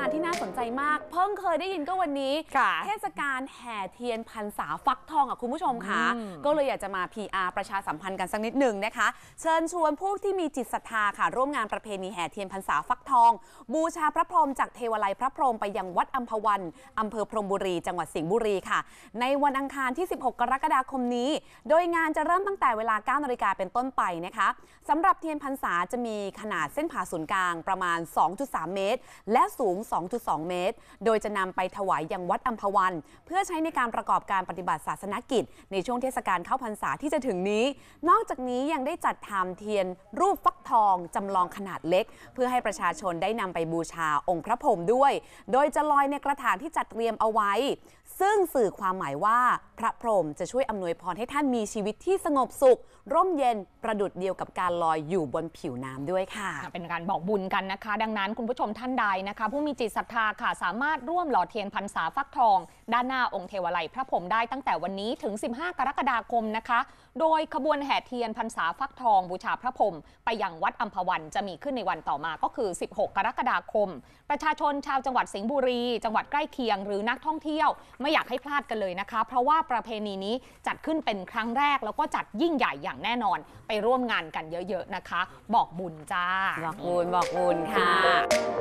การที่น่าสนใจมาก เพิ่งเคยได้ยินก็วันนี้เทศกาลแห่เทียนพรรษาฟักทองอ่ะคุณผู้ชมค่ะก็เลยอยากจะมา PR ประชาสัมพันธ์กันสักนิดหนึ่งนะคะ เชิญชวนผู้ที่มีจิตศรัทธาค่ะร่วมงานประเพณีแห่เทียนพรรษาฟักทอง บูชาพระพรหมจากเทวไลพระพรหมไปยังวัดอัมพวันอำเภอพรมบุรีจังหวัดสิงห์บุรีค่ะ ในวันอังคารที่ 16 กรกฎาคมนี้ โดยงานจะเริ่มตั้งแต่เวลา9นาฬิกาเป็นต้นไปนะคะสำหรับเทียนพรรษาจะมีขนาดเส้นผ่าศูนย์กลางประมาณ 2.3 เมตรและสูง2.2 เมตร โดยจะนำไปถวายยังวัดอัมพวัน เพื่อใช้ในการประกอบการปฏิบัติ ศาสนกิจ ในช่วงเทศกาลเข้าพรรษาที่จะถึงนี้ นอกจากนี้ยังได้จัดทำเทียนรูปฟักทองจำลองขนาดเล็ก เพื่อให้ประชาชนได้นำไปบูชาองค์พระพรหมด้วย โดยจะลอยในกระถางที่จัดเตรียมเอาไว้ ซึ่งสื่อความหมายว่าพระพรหมจะช่วยอำนวยพรให้ท่านมีชีวิตที่สงบสุข ร่มเย็นประดุดเดียวกับการลอยอยู่บนผิวน้ำด้วยค่ะ เป็นการบอกบุญกันนะคะ ดังนั้นคุณผู้ชมท่านใดนะคะ ผู้มีจิตศรัทธาค่ะ สามารถร่วมหล่อเทียนพรรษาฟักทอง ด้านหน้าองค์เทวไลพระผมได้ตั้งแต่วันนี้ถึง 15 กรกฎาคมนะคะ โดยขบวนแห่เทียนพรรษาฟักทองบูชาพระผมไปยังวัดอัมพวันจะมีขึ้นในวันต่อมาก็คือ 16 กรกฎาคม ประชาชนชาวจังหวัดสิงห์บุรี จังหวัดใกล้เคียงหรือนักท่องเที่ยวไม่อยากให้พลาดกันเลยนะคะ เพราะว่าประเพณีนี้จัดขึ้นเป็นครั้งแรกแล้วก็จัดยิ่งใหญ่อย่างแน่นอนไปร่วมงานกันเยอะๆนะคะ บอกบุญจ้าบอกบุญบอกบุญค่ะ